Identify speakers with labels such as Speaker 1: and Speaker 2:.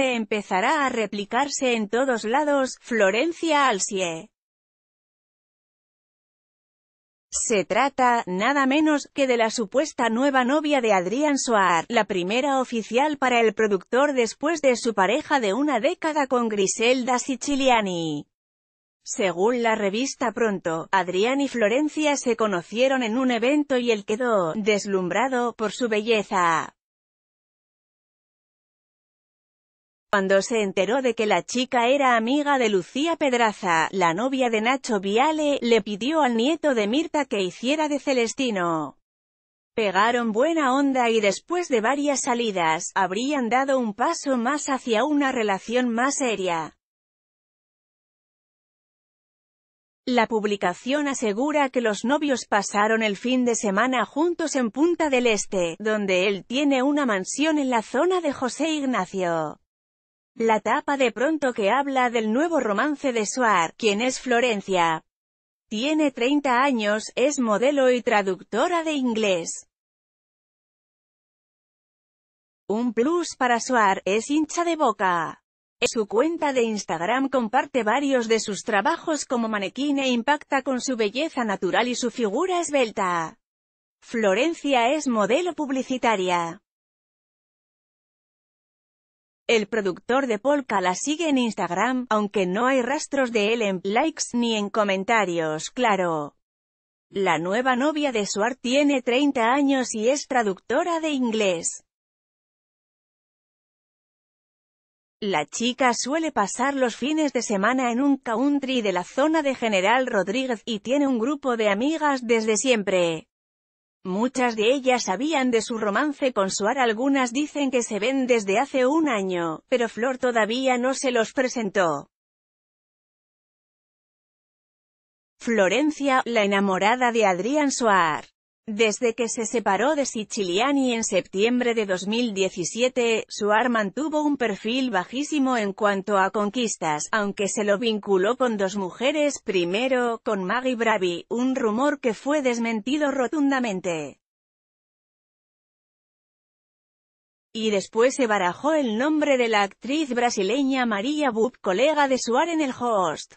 Speaker 1: empezará a replicarse en todos lados, Florencia Alsie. Se trata, nada menos, que de la supuesta nueva novia de Adrián Soar, la primera oficial para el productor después de su pareja de una década con Griselda Siciliani. Según la revista Pronto, Adrián y Florencia se conocieron en un evento y él quedó, deslumbrado, por su belleza. Cuando se enteró de que la chica era amiga de Lucía Pedraza, la novia de Nacho Viale, le pidió al nieto de Mirta que hiciera de Celestino. Pegaron buena onda y después de varias salidas, habrían dado un paso más hacia una relación más seria. La publicación asegura que los novios pasaron el fin de semana juntos en Punta del Este, donde él tiene una mansión en la zona de José Ignacio. La tapa de pronto que habla del nuevo romance de Suar, quien es Florencia. Tiene 30 años, es modelo y traductora de inglés. Un plus para Suar, es hincha de boca. En su cuenta de Instagram comparte varios de sus trabajos como manequín e impacta con su belleza natural y su figura esbelta. Florencia es modelo publicitaria. El productor de Polka la sigue en Instagram, aunque no hay rastros de él en likes ni en comentarios, claro. La nueva novia de Suar tiene 30 años y es traductora de inglés. La chica suele pasar los fines de semana en un country de la zona de General Rodríguez y tiene un grupo de amigas desde siempre. Muchas de ellas sabían de su romance con Suar, algunas dicen que se ven desde hace un año, pero Flor todavía no se los presentó. Florencia, la enamorada de Adrián Suar. Desde que se separó de Siciliani en septiembre de 2017, Suar mantuvo un perfil bajísimo en cuanto a conquistas, aunque se lo vinculó con dos mujeres, primero, con Maggie Bravi, un rumor que fue desmentido rotundamente. Y después se barajó el nombre de la actriz brasileña María Bub, colega de Suar en el host.